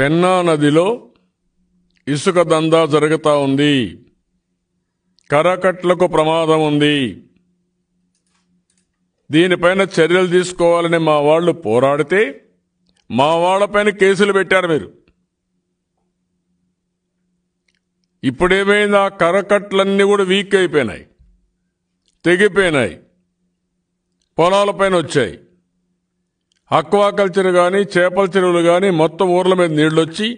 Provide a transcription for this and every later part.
పెన్నా నదిలో ఇసుక దందా జరుగుతూ ఉంది కరకట్లకు ప్రమాదం ఉంది దీనిపైన చర్యలు తీసుకోవాలని మా వాళ్ళు పోరాడితే మా వాళ్ళపైన కేసులు పెట్టారు మీరు ఇప్పుడేమైంది ఆ కరకట్లన్నీ కూడా వీక్ అయిపోయినాయి తెగిపోయినాయి పొలాలపైన వచ్చాయి అక్వాకల్చర్ కానీ చేపల చెరువులు కానీ మొత్తం ఊర్ల మీద నీళ్లు వచ్చి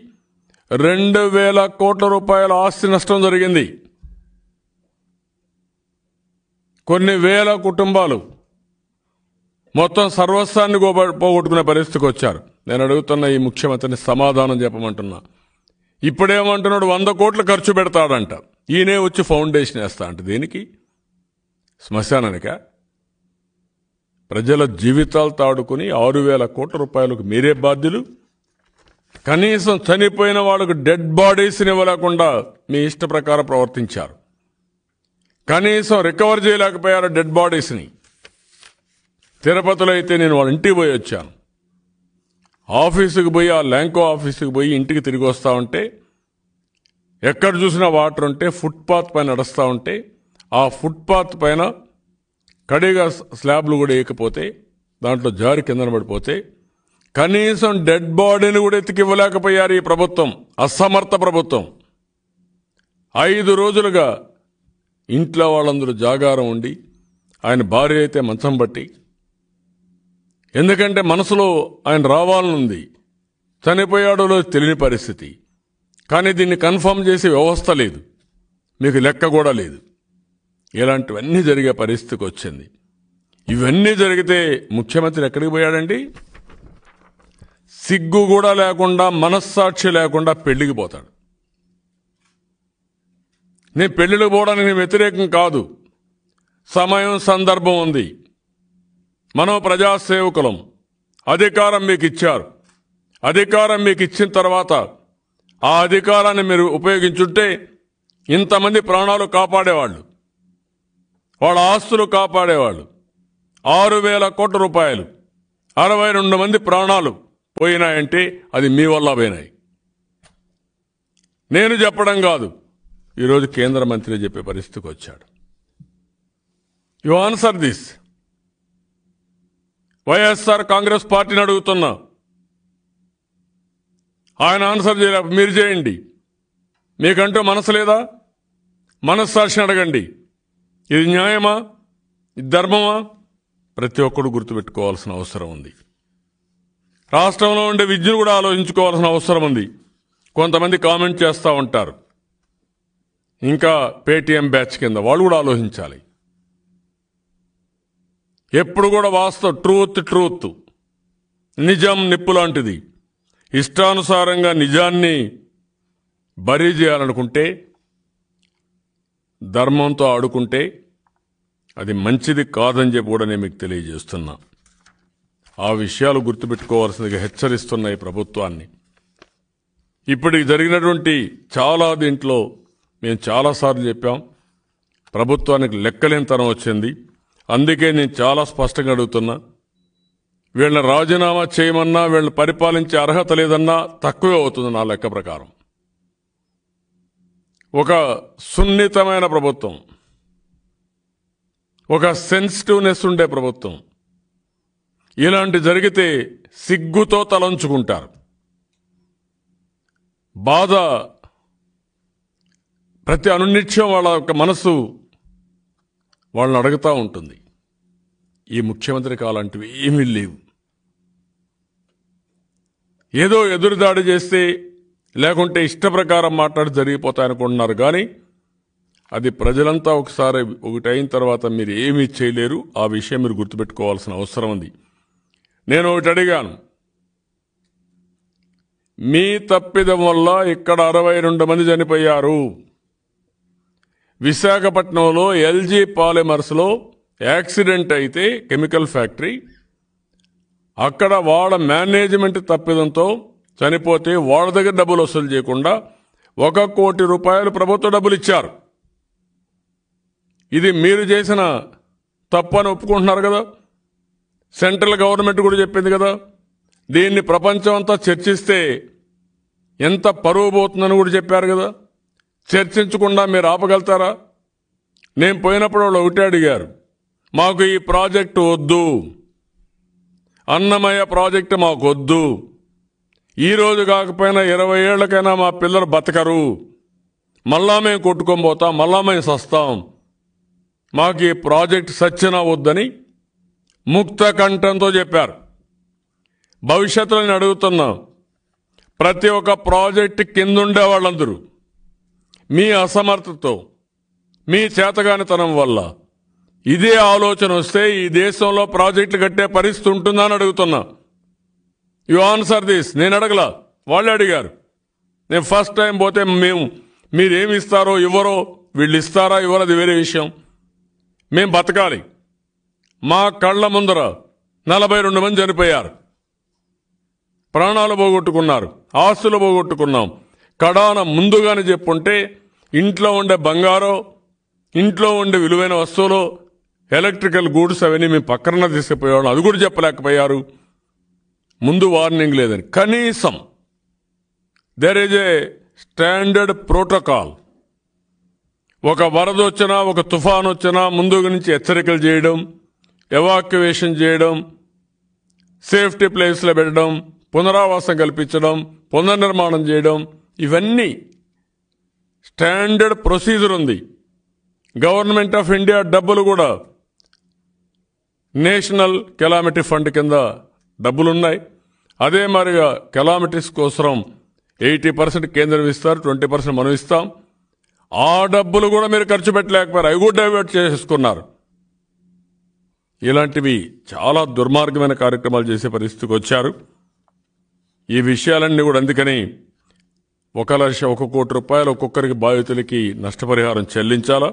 రెండు వేల కోట్ల రూపాయల ఆస్తి నష్టం జరిగింది కొన్ని వేల కుటుంబాలు మొత్తం సర్వస్వాన్ని పోగొట్టుకునే పరిస్థితికి వచ్చారు నేను అడుగుతున్న ఈ ముఖ్యమంత్రిని సమాధానం చెప్పమంటున్నా ఇప్పుడేమంటున్నాడు వంద కోట్లు ఖర్చు పెడతాడంట ఈయనే వచ్చి ఫౌండేషన్ వేస్తా అంట దీనికి శ్మశానానికా ప్రజల జీవితాలు తాడుకుని ఆరు వేల కోట్ల రూపాయలకు మీరే బాధ్యులు కనీసం చనిపోయిన వాళ్ళకు డెడ్ బాడీస్ని ఇవ్వలేకుండా మీ ఇష్ట ప్రకారం ప్రవర్తించారు కనీసం రికవర్ చేయలేకపోయారు డెడ్ బాడీస్ని తిరుపతిలో అయితే నేను వాళ్ళ ఇంటికి పోయి వచ్చాను ఆఫీసుకు పోయి ఆ ల్యాంకో ఆఫీసుకు పోయి ఇంటికి తిరిగి వస్తూ ఉంటే ఎక్కడ చూసినా వాటర్ ఉంటే ఫుట్పాత్ పైన నడుస్తూ ఉంటే ఆ ఫుట్పాత్ పైన కడిగా స్లాబ్లు కూడా వేయకపోతే దాంట్లో జారి కిందన పడిపోతే కనీసం డెడ్ బాడీని కూడా ఎత్తికివ్వలేకపోయారు ఈ ప్రభుత్వం అసమర్థ ప్రభుత్వం ఐదు రోజులుగా ఇంట్లో వాళ్ళందరూ జాగారం ఉండి ఆయన భార్య అయితే మంచం బట్టి ఎందుకంటే మనసులో ఆయన రావాలనుంది చనిపోయాడులో తెలియని పరిస్థితి కానీ దీన్ని కన్ఫర్మ్ చేసే వ్యవస్థ లేదు మీకు లెక్క కూడా లేదు ఇలాంటివన్నీ జరిగే పరిస్థితికి వచ్చింది ఇవన్నీ జరిగితే ముఖ్యమంత్రి ఎక్కడికి పోయాడండి సిగ్గు కూడా లేకుండా మనస్సాక్షి లేకుండా పెళ్లికి పోతాడు నేను పెళ్లికి పోవడానికి నేను వ్యతిరేకం కాదు సమయం సందర్భం ఉంది మనం ప్రజాసేవకులం అధికారం మీకు ఇచ్చారు అధికారం మీకు ఇచ్చిన తర్వాత ఆ అధికారాన్ని మీరు ఉపయోగించుంటే ఇంతమంది ప్రాణాలు కాపాడేవాళ్ళు వాళ్ళ ఆస్తులు కాపాడేవాళ్ళు ఆరు వేల కోట్ల రూపాయలు అరవై రెండు మంది ప్రాణాలు పోయినాయంటే అది మీ వల్ల పోయినాయి నేను చెప్పడం కాదు ఈరోజు కేంద్ర మంత్రి చెప్పే పరిస్థితికి వచ్చాడు you answer this YSR Congress పార్టీని అడుగుతున్నా ఆయన ఆన్సర్ చేయలే మీరు చేయండి మీకంటూ మనసు లేదా మనస్సాక్షిని అడగండి ఇది న్యాయమా ఇది ధర్మమా ప్రతి ఒక్కరు గుర్తుపెట్టుకోవాల్సిన అవసరం ఉంది రాష్ట్రంలో ఉండే విద్యను కూడా ఆలోచించుకోవాల్సిన అవసరం ఉంది కొంతమంది కామెంట్ చేస్తూ ఉంటారు ఇంకా పేటీఎం బ్యాచ్ కింద వాళ్ళు కూడా ఆలోచించాలి ఎప్పుడు కూడా వాస్తవ ట్రూత్ ట్రూత్ నిజం నిప్పు లాంటిది ఇష్టానుసారంగా నిజాన్ని బరీ చేయాలనుకుంటే ధర్మంతో ఆడుకుంటే అది మంచిది కాదని చెప్పి కూడా నేను మీకు తెలియజేస్తున్నా ఆ విషయాలు గుర్తుపెట్టుకోవాల్సిందిగా హెచ్చరిస్తున్నాయి ప్రభుత్వాన్ని ఇప్పటికి జరిగినటువంటి చాలా దీంట్లో మేము చాలాసార్లు చెప్పాం ప్రభుత్వానికి లెక్కలేని తరం వచ్చింది అందుకే నేను చాలా స్పష్టంగా అడుగుతున్నా వీళ్ళని రాజీనామా చేయమన్నా వీళ్ళని పరిపాలించే అర్హత లేదన్నా తక్కువే అవుతుంది నా లెక్క ప్రకారం ఒక సున్నితమైన ప్రభుత్వం ఒక సెన్సిటివ్నెస్ ఉండే ప్రభుత్వం ఇలాంటి జరిగితే సిగ్గుతో తలంచుకుంటారు బాధ ప్రతి అనునిత్యం వాళ్ళ యొక్క మనసు వాళ్ళని అడుగుతూ ఉంటుంది ఈ ముఖ్యమంత్రి కాలాంటివి ఏమీ లేవు ఏదో ఎదురుదాడి చేస్తే లేకుంటే ఇష్టప్రకారం మాట్లాడి జరిగిపోతాయనుకుంటున్నారు కానీ అది ప్రజలంతా ఒకసారి ఒకటి అయిన తర్వాత మీరు ఏమీ చేయలేరు ఆ విషయం మీరు గుర్తుపెట్టుకోవాల్సిన అవసరం ఉంది నేను ఒకటి అడిగాను మీ తప్పిదం వల్ల ఇక్కడ అరవై రెండు మంది చనిపోయారు విశాఖపట్నంలో ఎల్జీ పాలిమర్స్లో యాక్సిడెంట్ అయితే కెమికల్ ఫ్యాక్టరీ అక్కడ వాళ్ళ మేనేజ్మెంట్ తప్పిదంతో చనిపోతే వాళ్ళ దగ్గర డబ్బులు వసూలు చేయకుండా ఒక కోటి రూపాయలు ప్రభుత్వ డబ్బులు ఇచ్చారు ఇది మీరు చేసిన అని ఒప్పుకుంటున్నారు కదా సెంట్రల్ గవర్నమెంట్ కూడా చెప్పింది కదా దీన్ని ప్రపంచం అంతా చర్చిస్తే ఎంత పరువు పోతుందని కూడా చెప్పారు కదా చర్చించకుండా మీరు ఆపగలుగుతారా నేను పోయినప్పుడు వాళ్ళు ఒకటే అడిగారు మాకు ఈ ప్రాజెక్టు వద్దు అన్నమయ్య ప్రాజెక్టు మాకు వద్దు ఈరోజు కాకపోయినా ఇరవై ఏళ్ళకైనా మా పిల్లలు బతకరు మళ్ళా మేము కొట్టుకొని పోతాం మళ్ళా మేము సస్తాం మాకు ఈ ప్రాజెక్ట్ సచ్చిన వద్దని ముక్త కంఠంతో చెప్పారు భవిష్యత్తులో నేను అడుగుతున్నా ప్రతి ఒక్క ప్రాజెక్టు కిందుండే వాళ్ళందరూ మీ అసమర్థతో మీ చేతగానితనం వల్ల ఇదే ఆలోచన వస్తే ఈ దేశంలో ప్రాజెక్టులు కట్టే పరిస్థితి ఉంటుందా అని అడుగుతున్నా యు ఆన్సర్ దిస్ నేను అడగలా వాళ్ళు అడిగారు నేను ఫస్ట్ టైం పోతే మేము మీరేమి ఇస్తారో ఇవ్వరో వీళ్ళు ఇస్తారా అది వేరే విషయం మేం బతకాలి మా కళ్ళ ముందర నలభై రెండు మంది చనిపోయారు ప్రాణాలు పోగొట్టుకున్నారు ఆస్తులు పోగొట్టుకున్నాం కడాన ముందుగానే చెప్పుంటే ఇంట్లో ఉండే బంగారో ఇంట్లో ఉండే విలువైన వస్తువులు ఎలక్ట్రికల్ గూడ్స్ అవన్నీ మేము పక్కన తీసుకుపోయాము అది కూడా చెప్పలేకపోయారు ముందు వార్నింగ్ లేదని కనీసం there is a standard protocol ఒక వరద వచ్చినా ఒక తుఫాన్ వచ్చినా ముందు నుంచి హెచ్చరికలు చేయడం ఎవాక్యువేషన్ చేయడం సేఫ్టీ ప్లేస్లో పెట్టడం పునరావాసం కల్పించడం పునర్నిర్మాణం చేయడం ఇవన్నీ స్టాండర్డ్ ప్రొసీజర్ ఉంది గవర్నమెంట్ ఆఫ్ ఇండియా డబ్బులు కూడా నేషనల్ కెలామిటీ ఫండ్ కింద డబ్బులున్నాయి అదే మరిగా కెలామిటీస్ కోసం ఎయిటీ పర్సెంట్ కేంద్రం ఇస్తారు ట్వంటీ పర్సెంట్ మనం ఇస్తాం ఆ డబ్బులు కూడా మీరు ఖర్చు పెట్టలేకపోయారు అవి కూడా డైవర్ట్ చేసుకున్నారు ఇలాంటివి చాలా దుర్మార్గమైన కార్యక్రమాలు చేసే పరిస్థితికి వచ్చారు ఈ విషయాలన్నీ కూడా అందుకని ఒక లక్ష ఒక కోటి రూపాయలు ఒక్కొక్కరికి బాధితులకి నష్టపరిహారం చెల్లించాలా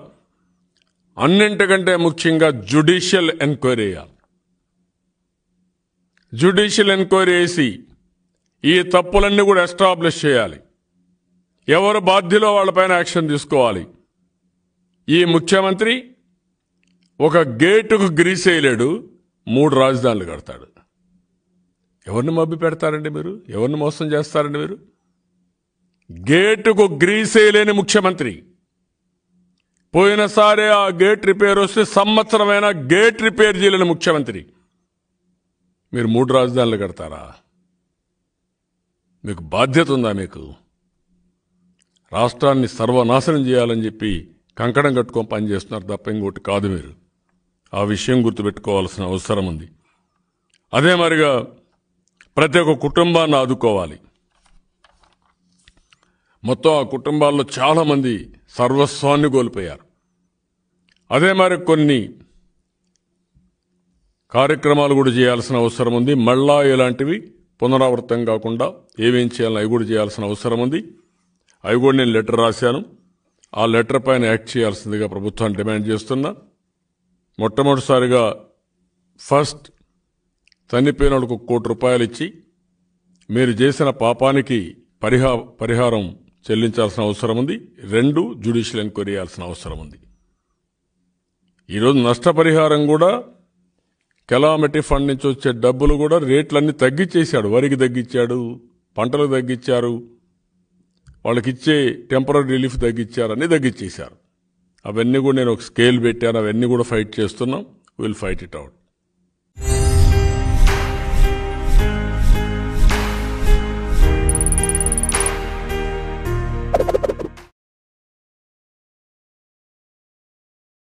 అన్నింటికంటే ముఖ్యంగా జ్యుడిషియల్ ఎంక్వైరీ చేయాలి జ్యుడిషియల్ ఎంక్వైరీ చేసి ఈ తప్పులన్నీ కూడా ఎస్టాబ్లిష్ చేయాలి ఎవరు బాధ్యులో వాళ్ళపైన యాక్షన్ తీసుకోవాలి ఈ ముఖ్యమంత్రి ఒక గేటుకు గ్రీస్ వేయలేడు మూడు రాజధానులు కడతాడు ఎవరిని మబ్బి పెడతారండి మీరు ఎవరిని మోసం చేస్తారండి మీరు గేటుకు గ్రీస్ వేయలేని ముఖ్యమంత్రి పోయినసారి ఆ గేట్ రిపేర్ వస్తే సంవత్సరమైన గేట్ రిపేర్ చేయలేని ముఖ్యమంత్రి మీరు మూడు రాజధానులు కడతారా మీకు బాధ్యత ఉందా మీకు రాష్ట్రాన్ని సర్వనాశనం చేయాలని చెప్పి కంకణం కట్టుకొని పనిచేస్తున్నారు తప్ప ఇంకోటి కాదు మీరు ఆ విషయం గుర్తుపెట్టుకోవాల్సిన అవసరం ఉంది అదే మరిగా ప్రతి ఒక్క కుటుంబాన్ని ఆదుకోవాలి మొత్తం ఆ కుటుంబాల్లో చాలామంది సర్వస్వాన్ని కోల్పోయారు అదే మరి కొన్ని కార్యక్రమాలు కూడా చేయాల్సిన అవసరం ఉంది మళ్ళా ఇలాంటివి పునరావృతం కాకుండా ఏమేం చేయాలని అవి కూడా చేయాల్సిన అవసరం ఉంది అవి కూడా నేను లెటర్ రాశాను ఆ లెటర్ పైన యాక్ట్ చేయాల్సిందిగా ప్రభుత్వాన్ని డిమాండ్ చేస్తున్నా మొట్టమొదటిసారిగా ఫస్ట్ చనిపోయిన వాళ్ళకు కోటి రూపాయలు ఇచ్చి మీరు చేసిన పాపానికి పరిహా పరిహారం చెల్లించాల్సిన అవసరం ఉంది రెండు జ్యుడిషియల్ ఎంక్వైరీ చేయాల్సిన అవసరం ఉంది ఈరోజు నష్టపరిహారం కూడా కెలామిటీ ఫండ్ నుంచి వచ్చే డబ్బులు కూడా రేట్లన్నీ తగ్గించేశాడు వరికి తగ్గించాడు పంటలకు తగ్గించారు వాళ్ళకిచ్చే టెంపరీ రిలీఫ్ తగ్గించారని తగ్గించేశారు అవన్నీ కూడా నేను ఒక స్కేల్ పెట్టాను అవన్నీ కూడా ఫైట్ చేస్తున్నాం విల్ ఫైట్ ఇట్ అవుట్